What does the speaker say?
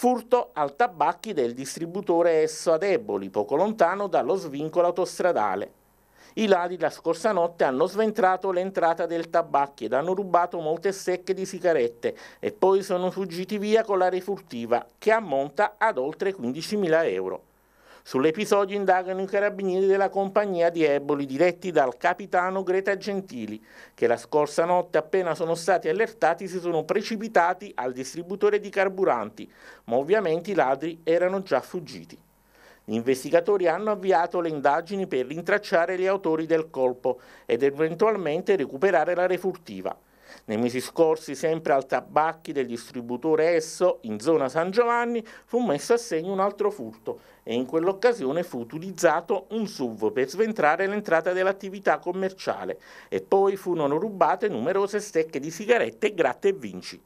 furto al tabacchi del distributore Esso ad Eboli, poco lontano dallo svincolo autostradale. I ladri la scorsa notte hanno sventrato l'entrata del tabacchi ed hanno rubato molte secche di sigarette e poi sono fuggiti via con la refurtiva che ammonta ad oltre 15.000 euro. Sull'episodio indagano i carabinieri della compagnia di Eboli diretti dal capitano Greta Gentili, che la scorsa notte appena sono stati allertati si sono precipitati al distributore di carburanti, ma ovviamente i ladri erano già fuggiti. Gli investigatori hanno avviato le indagini per rintracciare gli autori del colpo ed eventualmente recuperare la refurtiva. Nei mesi scorsi, sempre al tabacchi del distributore Esso, in zona San Giovanni, fu messo a segno un altro furto e in quell'occasione fu utilizzato un SUV per sventrare l'entrata dell'attività commerciale e poi furono rubate numerose stecche di sigarette gratte e vinci.